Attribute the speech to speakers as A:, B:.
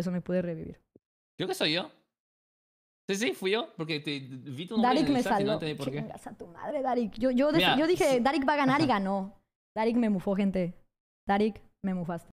A: eso me pude revivir.
B: Creo que soy yo. Sí, sí, fui yo, porque te vi tu nombre.
C: Darik me y No por qué. a tu madre, Darik. Yo, yo dije, Darik va a ganar y ganó. Darik me mufó, gente. Darik, me mufaste.